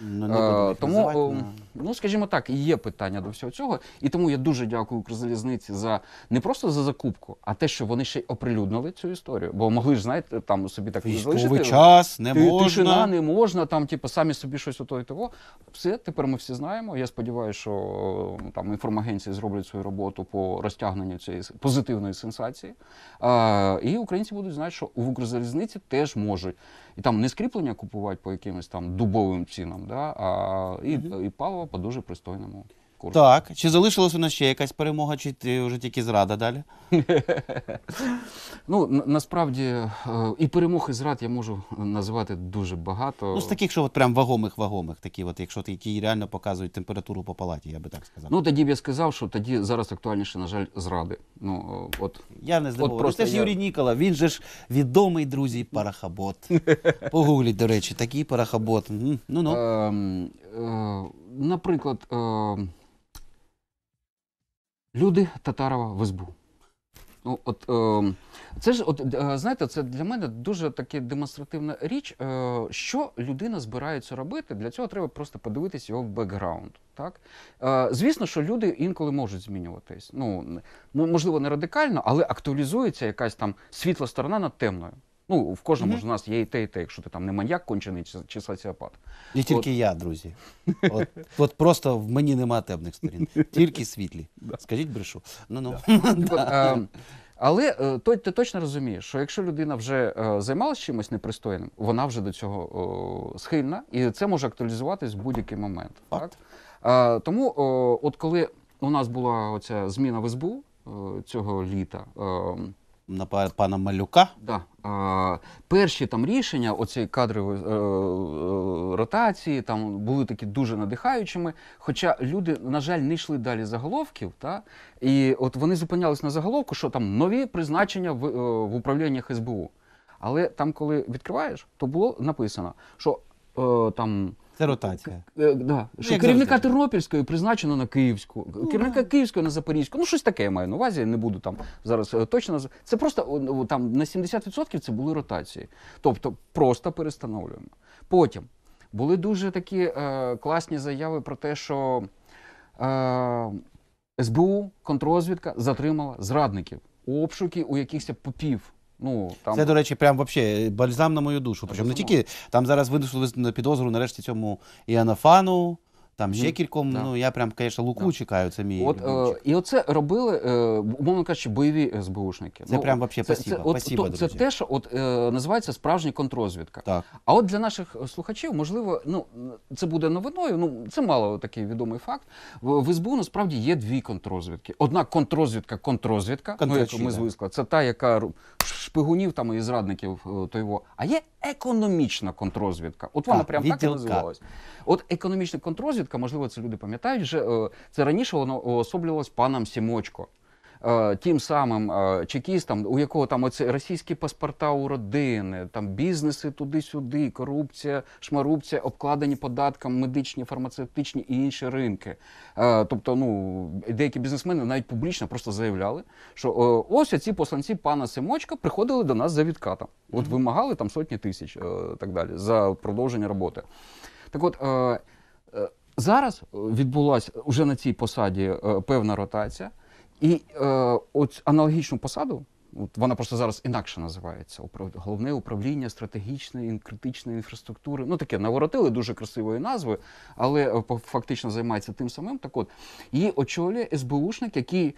Ну, не а, е, тому, називати, о, ем, ну. ну скажімо так, є питання до всього цього, і тому я дуже дякую Укрзалізниці за не просто за закупку, а те, що вони ще й оприлюднили цю історію. Бо могли ж знаєте, там собі так Військовий залишити. час, не Ти, можна. Тишина, не можна, там типу, самі собі щось ото і того. Все тепер ми всі знаємо. Я сподіваюся, що там інформагенції зроблять свою роботу по розтягненню цієї позитивної сенсації. А, е, І українці будуть знати, що в Укрзалізниці теж можуть і там не скріплення купувати по якимось там дубовим цінам, да, а і, і паливо по дуже пристойному курс. Так. Чи залишилась у нас ще якась перемога, чи ти вже тільки зрада далі? ну на- насправді е, і перемог, і зрад я можу називати дуже багато. Ну, з таких, що от прям вагомих-вагомих, такі, от, якщо ти, які реально показують температуру по палаті, я би так сказав. Ну тоді б я сказав, що тоді зараз актуальніше, на жаль, зради. Ну е, от я не здивований. просто Це ж я- Юрій Нікола, він же ж відомий друзі парахабот. Погугліть, до речі, такий парахабот. Ну-ну. Ем, е, наприклад, ем, Люди Татарова в СБУ. Ну, от е, це ж, от е, знаєте, це для мене дуже таки демонстративна річ. Е, що людина збирається робити? Для цього треба просто подивитись його бекграунд. Так е, звісно, що люди інколи можуть змінюватись. Ну можливо, не радикально, але актуалізується якась там світла сторона над темною. Ну, в кожному ж у нас є і те, і те, якщо ти там не маньяк кончений чи, чи соціопат. І тільки От. я, друзі. От, от просто в мені нема темних сторін, тільки світлі. Скажіть, брешу. Ну-ну. Ем, але е, то- ти точно розумієш, що якщо людина вже е, займалася чимось непристойним, вона вже до цього е, схильна, і це може актуалізуватись в будь-який момент. Так? Е, Тому, е, от коли у нас була оця зміна в СБУ е, цього літа. е, на пана Малюка. Да. А, Перші там рішення, оці кадрової е, е, ротації, там були такі дуже надихаючими. Хоча люди, на жаль, не йшли далі заголовків, та? і от вони зупинялись на заголовку, що там нові призначення в, е, в управліннях СБУ. Але там, коли відкриваєш, то було написано, що е, там це ротація. Е, да. Ну, що керівника завжди. Тернопільської призначено на Київську, ну, керівника Київської на Запорізьку. Ну, щось таке я маю на увазі, Я не буду там зараз е, точно. Це просто о, о, там на 70% це були ротації. Тобто просто перестановлюємо. Потім були дуже такі е, класні заяви про те, що е, СБУ, контрозвідка затримала зрадників, обшуки у якихось попів. Ну там Це, до речі, прям вообще бальзам на мою душу. Причому не тільки там зараз винесли підозру нарешті цьому Іанафану там ще кільком. Так. Ну я прям, звісно, луку так. чекаю. Це мій От, е, і оце робили, е, умовно кажучи, бойові СБУшники. Це ну, прям вообще це, спасіба, це, спасіба, от, друзі. Це те, от е, називається справжня контрозвідка. Так. А от для наших е, слухачів, можливо, ну це буде новиною. Ну це мало такий відомий факт. В, в СБУ насправді є дві контрозвідки. Одна контрозвідка, контрозвідка, ну, яку ми звикли, це та, яка шпигунів там і зрадників. Е, той во А є економічна контрозвідка. От вона прямо так і називалась. От економічна контрозвідка, можливо, це люди пам'ятають. Вже е, це раніше воно особлювалось паном Сімочко. Е, тим самим е, чекістам, у якого там оці російські паспорта у родини, там бізнеси туди-сюди, корупція, шмарупція, обкладені податком, медичні, фармацевтичні і інші ринки. Е, тобто, ну деякі бізнесмени навіть публічно просто заявляли, що ось ці посланці пана Симочка приходили до нас за відкатом. От вимагали там сотні тисяч так далі за продовження роботи. Так от. Зараз відбулася вже на цій посаді певна ротація. І е, от аналогічну посаду, от вона просто зараз інакше називається головне управління стратегічної і критичної інфраструктури. Ну таке наворотили дуже красивою назвою, але е, фактично займається тим самим. Так от її очолює СБУшник, який.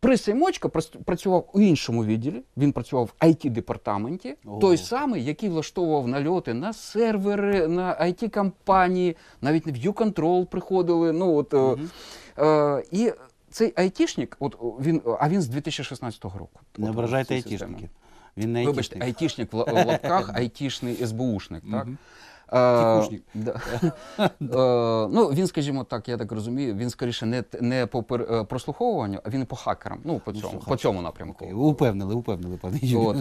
При Сеймочка працював у іншому відділі. Він працював в it департаменті, той самий, який влаштовував нальоти на сервери, на it компанії навіть не в U-Control приходили. Ну от угу. е, і цей айтішник, от він, а він з 2016 року. Не ображайте айтішників. Він не Вибачте, айтішник в лапках, айтішний СБУшник, так? Е, е, ну, він, скажімо так, я так розумію, він скоріше не не по е, прослуховуванню, а він по хакерам. Ну, по ну, цьому по цьому напрямку. Упевнили, упевнили, пане От,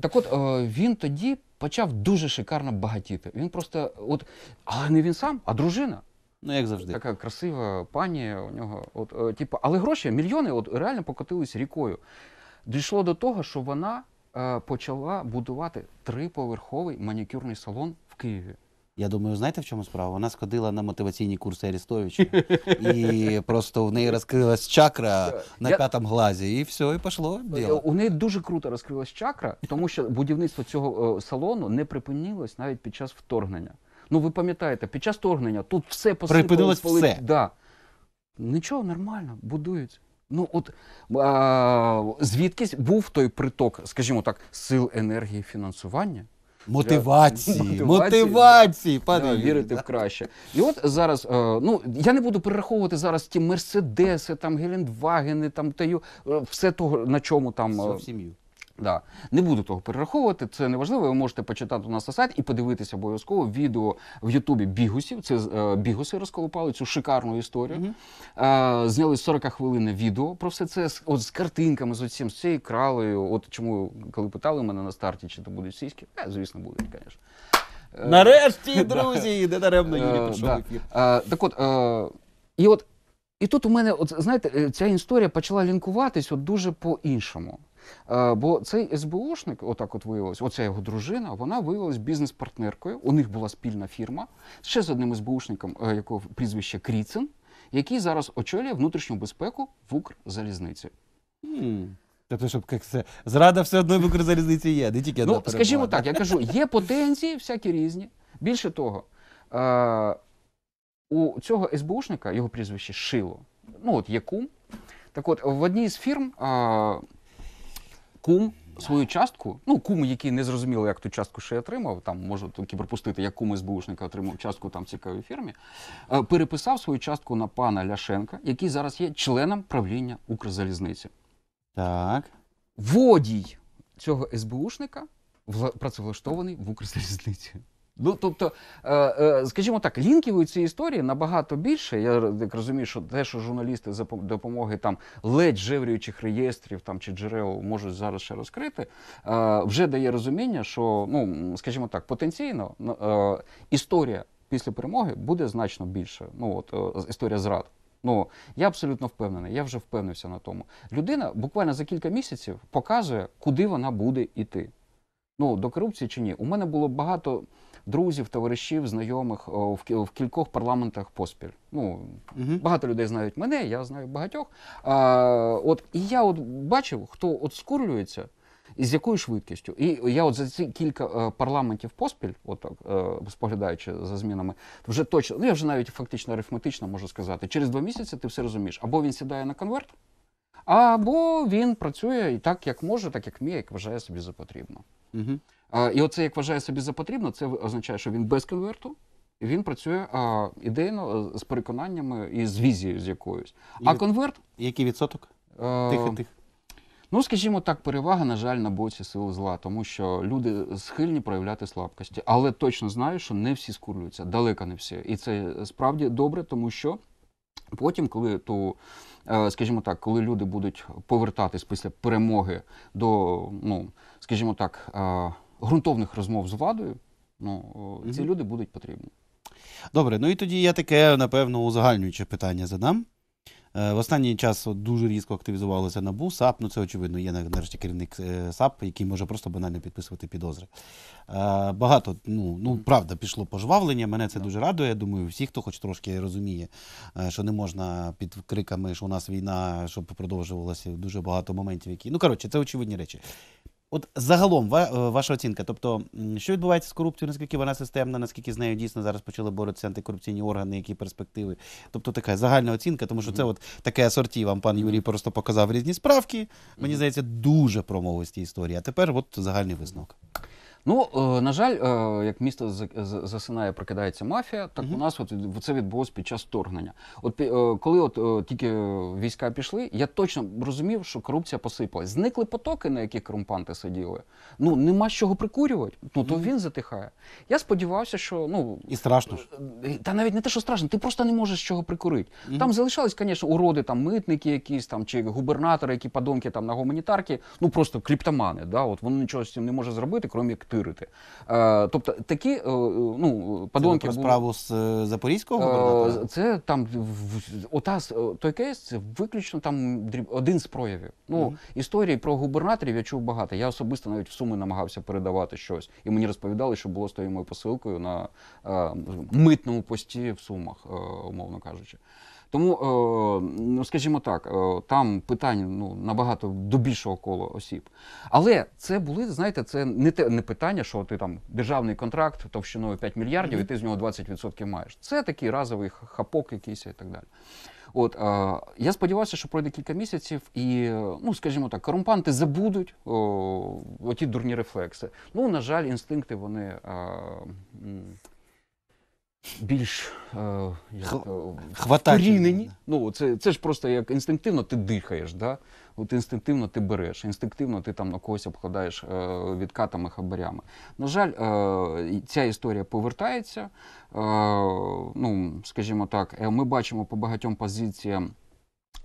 Так от він тоді почав дуже шикарно багатіти. Він просто, от, але не він сам, а дружина. Ну, як завжди. Така красива пані у нього. От, е, типу, Але гроші, мільйони от реально покотились рікою. Дійшло до того, що вона е, почала будувати триповерховий манікюрний салон в Києві. Я думаю, знаєте, в чому справа? Вона сходила на мотиваційні курси Арістовича, і просто в неї розкрилась чакра на Я- п'ятому глазі, і все, і пішло е, діло. У неї дуже круто розкрилась чакра, тому що будівництво цього е, салону не припинилось навіть під час вторгнення. Ну ви пам'ятаєте, під час вторгнення тут все посипалось. Припинилось все. Да. Нічого, нормально, будується. Ну от а, звідкись був той приток, скажімо так, сил енергії фінансування. Мотивації, мотивації, мотивації пане да, вірити да. в краще. І от зараз, е, ну я не буду перераховувати зараз ті мерседеси, там гелендвагени, там таю, е, все того на чому там е, сім'ю. Да. Не буду того перераховувати, це не важливо. Ви можете почитати у нас на сайт і подивитися обов'язково відео в Ютубі бігусів. Це е, бігуси розколупали цю шикарну історію. Угу. Е, зняли 40 хвилин відео про все це з, от, з картинками, з усім, з цією кралею. От чому, коли питали мене на старті, чи то будуть сіськи, е, звісно, будуть, звісно. Е, Нарешті, друзі, де даремно Юрій е, прийшов ефір. Е, так от, і от. І тут у мене, от знаєте, ця історія почала лінкуватись от дуже по-іншому. Е, бо цей СБУшник, отак от виявилось, оця його дружина, вона виявилась бізнес-партнеркою. У них була спільна фірма ще з одним СБУшником, е, якого прізвище Кріцин, який зараз очолює внутрішню безпеку в Укрзалізниці. Mm. Тобто, щоб як це зрада все одно в Укрзалізниці є, не тільки ну, одна Ну, скажімо так, я кажу, є потенції всякі різні. Більше того, е у цього СБУшника його прізвище Шило, ну от є кум. Так от, в одній з фірм. Е кум. Свою частку, ну кум, який не зрозуміло, як ту частку ще отримав, там можу тільки припустити, як кум СБУшника отримав частку там цікавій фірмі, е, переписав свою частку на пана Ляшенка, який зараз є членом правління Укрзалізниці. Так. Водій цього СБУшника працевлаштований в Укрзалізниці. Ну, тобто, е, е, скажімо так, лінків у цій історії набагато більше. Я е, так розумію, що те, що журналісти за допомоги там ледь жеврюючих реєстрів там чи джерел можуть зараз ще розкрити, вже дає розуміння, що ну, скажімо так, потенційно історія після перемоги буде значно більше. Ну от історія зрад. Ну я абсолютно впевнений, я вже впевнився на тому. Людина буквально за кілька місяців показує, куди вона буде йти. Ну до корупції чи ні. У мене було багато друзів, товаришів, знайомих в кількох парламентах поспіль. Ну угу. багато людей знають мене, я знаю багатьох. А, От і я от бачив, хто от скурлюється. І з якою швидкістю, і я от за ці кілька е, парламентів поспіль, отак е, споглядаючи за змінами, вже точно ну я вже навіть фактично арифметично можу сказати, через два місяці ти все розумієш, або він сідає на конверт. Або він працює і так, як може, так як вміє, як вважає собі за потрібно. Угу. А, І оце як вважає собі за потрібно, це означає, що він без конверту. Він працює а, ідейно е, з переконаннями і з візією з якоюсь. А Є... конверт. Який відсоток? Е, тих і тих. Ну, скажімо так, перевага, на жаль, на боці сил зла, тому що люди схильні проявляти слабкості. Але точно знаю, що не всі скурлюються, далеко не всі. І це справді добре, тому що потім, коли ту Е, скажімо так, коли люди будуть повертатись після перемоги до, ну скажімо так, е, ґрунтовних розмов з владою, ну ці люди будуть потрібні. Добре, ну і тоді я таке напевно узагальнююче питання задам. Е, в останній час дуже різко активізувалося НАБУ, САП. Ну це очевидно, є нарешті керівник е, САП, який може просто банально підписувати підозри. Е, багато ну ну правда пішло пожвавлення. Мене це дуже радує. Я думаю, всі, хто хоч трошки розуміє, що не можна під криками, що у нас війна, щоб продовжувалося дуже багато моментів, які ну коротше, це очевидні речі. От загалом ва, е, ваша оцінка, тобто, що відбувається з корупцією, наскільки вона системна, наскільки з нею дійсно зараз почали боротися антикорупційні органи, які перспективи? Тобто така загальна оцінка, тому що це от таке асорті вам пан Юрій просто показав різні справки. Мені здається, дуже промовисті історії. А тепер от загальний висновок. Ну е, на жаль, е, як місто засинає, прокидається мафія. Так mm у нас от це відбулось під час вторгнення. От е, коли от тільки війська пішли, я точно розумів, що корупція посипалась. Зникли потоки, на яких корумпанти сиділи. Ну нема з чого прикурювати. Ну то mm він затихає. Я сподівався, що ну і страшно та навіть не те, що страшно, ти просто не можеш з чого прикурити. Mm Там залишались, звісно, уроди, там митники, якісь там чи губернатори, які подонки там на гуманітарки. Ну просто кліптомани. Да, от воно нічого з цим не може зробити, крім як тирити. Е, Тобто такі е, ну подонки це про справу з е, запорізького е, губернатора? Е, це там в ота е, той кейс це виключно там дріб один з проявів. Ну mm історії про губернаторів я чув багато. Я особисто навіть в суми намагався передавати щось, і мені розповідали, що було з тою моєю посилкою на е, митному пості в сумах, е, умовно кажучи. Тому, е, ну скажімо так, е, там питання ну набагато до більшого кола осіб. Але це були, знаєте, це не те не питання, що ти там державний контракт товщиною 5 мільярдів, і ти з нього 20% маєш. Це такий разовий хапок, якийсь і так далі. От е, я сподівався, що пройде кілька місяців, і ну скажімо так, корумпанти забудуть о, оті дурні рефлекси. Ну на жаль, інстинкти вони. Е, більш е, як, е, вкорінені. Ну, це це ж просто як інстинктивно ти дихаєш. Да? От інстинктивно ти береш, інстинктивно ти там на когось обкладаєш е, відкатами, хабарями. На жаль, е, ця історія повертається. Е, ну, Скажімо так, е, ми бачимо по багатьом позиціям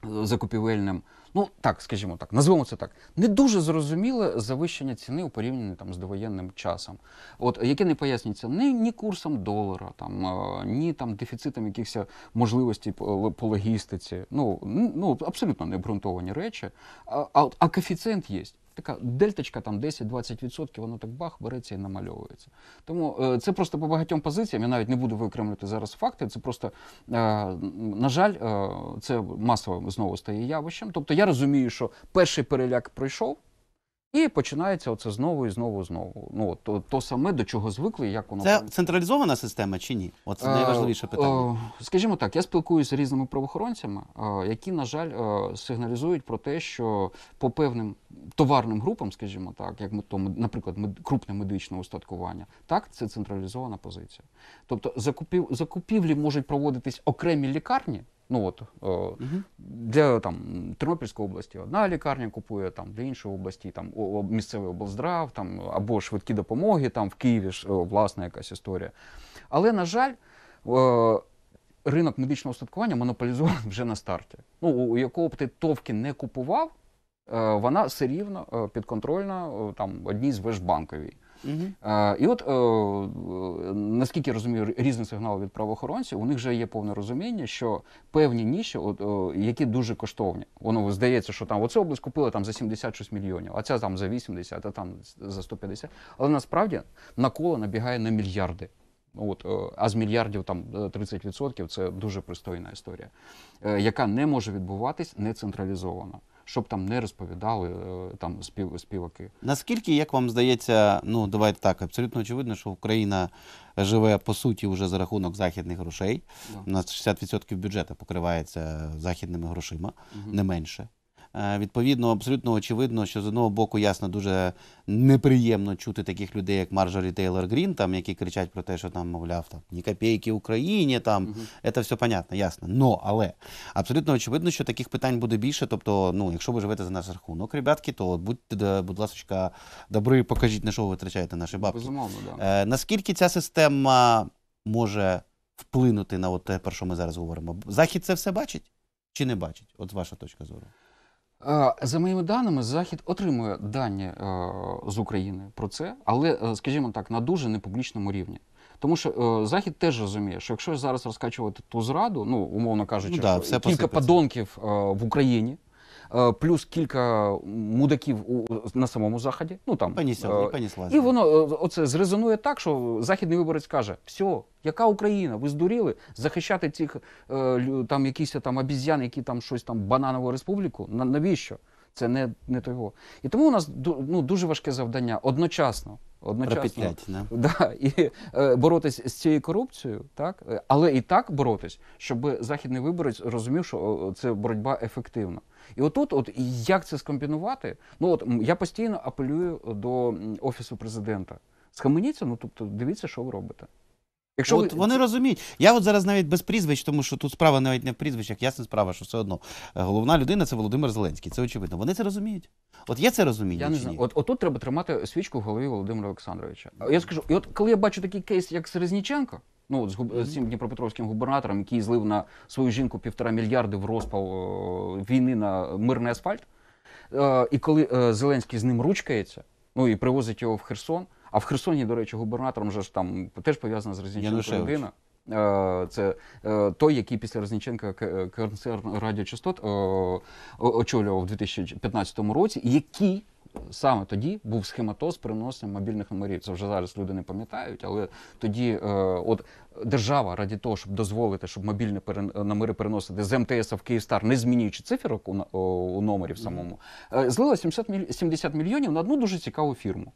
е, закупівельним ну так, скажімо так, назвемо це так, не дуже зрозуміле завищення ціни у порівнянні там з довоєнним часом, от яке не пояснюється ні, ні курсом долара, там ні там дефіцитом якихось можливостей по, логістиці. Ну ну абсолютно не обґрунтовані речі. А, а, а коефіцієнт є. Така дельточка, там 10-20%, воно так бах, береться і намальовується. Тому е, це просто по багатьом позиціям. Я навіть не буду виокремлювати зараз факти. Це просто, е, на жаль, е, це масово знову стає явищем. Тобто я розумію, що перший переляк пройшов. І починається оце знову і знову знову. Ну то то саме до чого звикли, як воно це централізована система чи ні? Оце е, найважливіше е, питання. Скажімо так, я спілкуюся з різними правоохоронцями, е, які на жаль сигналізують про те, що по певним товарним групам, скажімо так, як ми то, наприклад, крупне медичне устаткування, так це централізована позиція. Тобто, закупів закупівлі можуть проводитись окремі лікарні. Ну от угу. для там Тернопільської області одна лікарня купує там для іншої області, там місцевий облздрав, там або швидкі допомоги, там в Києві ж е, власна якась історія. Але на жаль, е, ринок медичного устаткування монополізований вже на старті. Ну у якого б ти товки не купував, вона все рівно підконтрольна там одній з Вежбанковій. Угу. А, І от е, наскільки я розумію, різні сигнали від правоохоронців, у них вже є повне розуміння, що певні ніші, от, о, е, які дуже коштовні, воно здається, що там оце область купила там за 76 мільйонів, а ця там за 80, а там за 150. Але насправді на коло набігає на мільярди. От, е, а з мільярдів там 30% е, – це дуже пристойна історія, яка не може відбуватись нецентралізовано щоб там не розповідали е, там спів, співаки. Наскільки, як вам здається, ну давайте так, абсолютно очевидно, що Україна живе по суті вже за рахунок західних грошей. Да. У 60% бюджету покривається західними грошима, угу. не менше. Е, відповідно, абсолютно очевидно, що з одного боку, ясно, дуже неприємно чути таких людей, як Марджорі Тейлор Грін, там які кричать про те, що там, мовляв, там ні копійки Україні, там угу. це все понятно, ясно. Но але абсолютно очевидно, що таких питань буде більше. Тобто, ну, якщо ви живете за наш рахунок, ребятки, то будьте, будь ласка, добри, покажіть на що ви витрачаєте наші бабки. Безумовно, да. Е, наскільки ця система може вплинути на те, про що ми зараз говоримо? Захід це все бачить чи не бачить? От ваша точка зору. Е, за моїми даними, Захід отримує дані е, з України про це, але, е, скажімо так, на дуже непублічному рівні. Тому що Захід теж розуміє, що якщо зараз розкачувати ту зраду, ну умовно кажучи, ну, да, кілька посипеться. подонків в Україні. Э, плюс кілька мудаків у на самому заході. Ну там понесла, э, понесла і воно е, оце зрезонує так, що західний виборець каже: все, яка Україна? Ви здуріли захищати цих е, там якісь там обіз'ян, які там щось там бананову республіку? навіщо? Це не не того. І тому у нас ну дуже важке завдання одночасно одночасно да. Да, і е, боротись з цією корупцією, так е, але і так боротись, щоб західний виборець розумів, що це боротьба ефективна. І отут, от як це скомбінувати? Ну от я постійно апелюю до офісу президента. Схаменіться, ну тобто, дивіться, що ви робите. Якщо от ви... вони розуміють, я от зараз навіть без прізвищ, тому що тут справа навіть не в прізвищах, ясна справа, що все одно е, головна людина це Володимир Зеленський. Це очевидно. Вони це розуміють. От є це розуміння. Я не знаю. От отут треба тримати свічку в голові Володимира Олександровича. Я скажу, і от коли я бачу такий кейс, як Серезніченко, ну от з, губ... з цим Дніпропетровським губернатором, який злив на свою жінку півтора мільярди в розпал е, війни на мирний асфальт, е, і коли Зеленський з ним ручкається, ну і привозить його в Херсон. А в Херсоні, до речі, губернатором же ж там теж пов'язана з Резніченко людина. Е, це е, той, який після Резніченка е, концерн радіочастот очолював у 2015 році, який саме тоді був схематоз переносом мобільних номерів. Це вже зараз люди не пам'ятають, але тоді от держава раді того, щоб дозволити, щоб мобільні номери переносити з МТС в Київстар, не змінюючи циферок у номерів самому, злила 70 мільйонів на одну дуже цікаву фірму.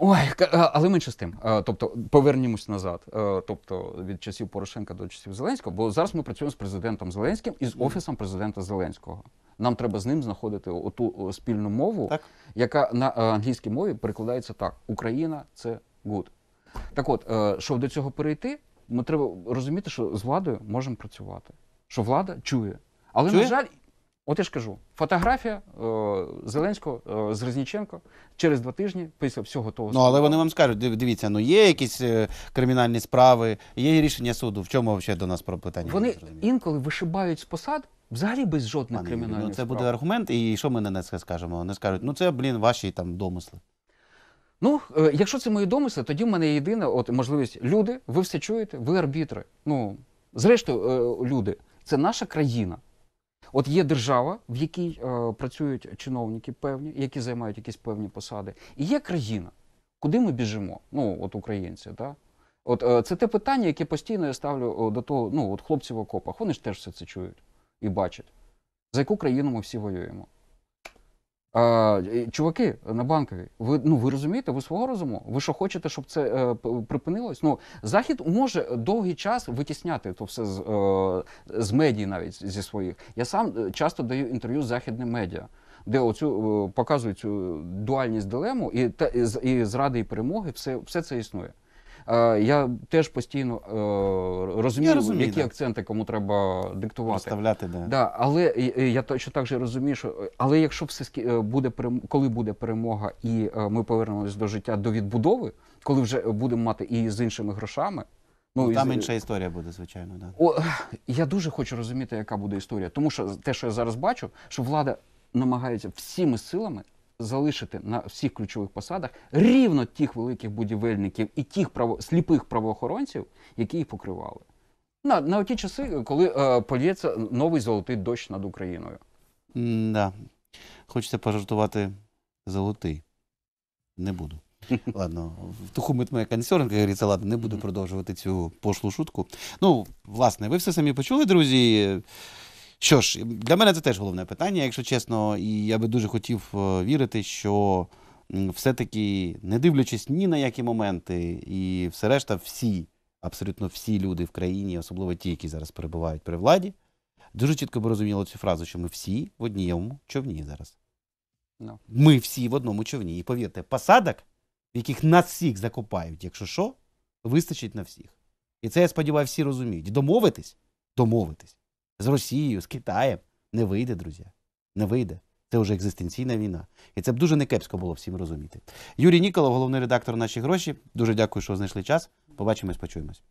Ой, але менше з тим. Тобто повернімось назад. Тобто від часів Порошенка до часів Зеленського, бо зараз ми працюємо з президентом Зеленським і з офісом президента Зеленського. Нам треба з ним знаходити оту спільну мову, так. яка на англійській мові перекладається так: Україна це good. Так, от щоб до цього перейти, ми треба розуміти, що з владою можемо працювати, що влада чує. Але чує? на жаль, От я ж кажу, фотографія е, Зеленського е, з Резніченко через два тижні після всього того. Ну але вони вам скажуть, дивіться, ну є якісь е, кримінальні справи, є рішення суду. В чому взагалі до нас про питання? Вони інколи вишибають з посад взагалі без жодних Пане Юрію, ну, кримінальних ну, це справ. буде аргумент, і що ми на це скажемо? Вони скажуть, ну це блін, ваші там домисли. Ну, е, якщо це мої домисли, тоді в мене єдина от можливість. Люди, ви все чуєте, ви арбітри. Ну, зрештою, е, люди, це наша країна. От є держава, в якій е, працюють чиновники певні, які займають якісь певні посади, і є країна, куди ми біжимо. Ну от українці, да? От е, це те питання, яке постійно я ставлю е, до того. Ну от хлопців в окопах. Вони ж теж все це чують і бачать, за яку країну ми всі воюємо. А, Чуваки на банкові, ви ну ви розумієте, ви свого розуму? Ви що хочете, щоб це е, припинилось? Ну захід може довгий час витісняти то все з е, з медіа, навіть зі своїх. Я сам е, часто даю інтерв'ю з західним медіа, де оцю е, показують цю дуальність дилему, і та і, і зради і перемоги, все, все це існує. Я теж постійно е, розумію, розумію які да. акценти кому треба диктувати. Розставляти, да. Да, Але е, е, я точно так же розумію, що але якщо все буде коли буде перемога, і ми повернемось до життя до відбудови, коли вже будемо мати і з іншими грошами. Ну, ну Там інша історія буде, звичайно. Да. О, Я дуже хочу розуміти, яка буде історія. Тому що те, що я зараз бачу, що влада намагається всіми силами залишити на всіх ключових посадах рівно тих великих будівельників і тих право сліпих правоохоронців, які їх покривали. На на ті часи, коли е, польється новий золотий дощ над Україною. М, Да. Хочеться пожартувати золотий. Не буду. Ладно, в туху хумит моя консернка, говориться, ладно, не буду продовжувати цю пошлу шутку. Ну, власне, ви все самі почули, друзі. Що ж, для мене це теж головне питання, якщо чесно, і я би дуже хотів е, вірити, що все-таки, не дивлячись ні на які моменти, і все решта, всі, абсолютно всі люди в країні, особливо ті, які зараз перебувають при владі, дуже чітко би розуміли цю фразу, що ми всі в одному човні зараз. No. Ну. Ми всі в одному човні. І повірте, посадок, в яких нас всіх закопають, якщо що, вистачить на всіх. І це я сподіваюся, всі розуміють. Домовитись? Домовитись з Росією, з Китаєм. Не вийде, друзі. Не вийде. Це вже екзистенційна війна. І це б дуже не кепсько було всім розуміти. Юрій Ніколов, головний редактор наші гроші. Дуже дякую, що знайшли час. Побачимось, почуємось.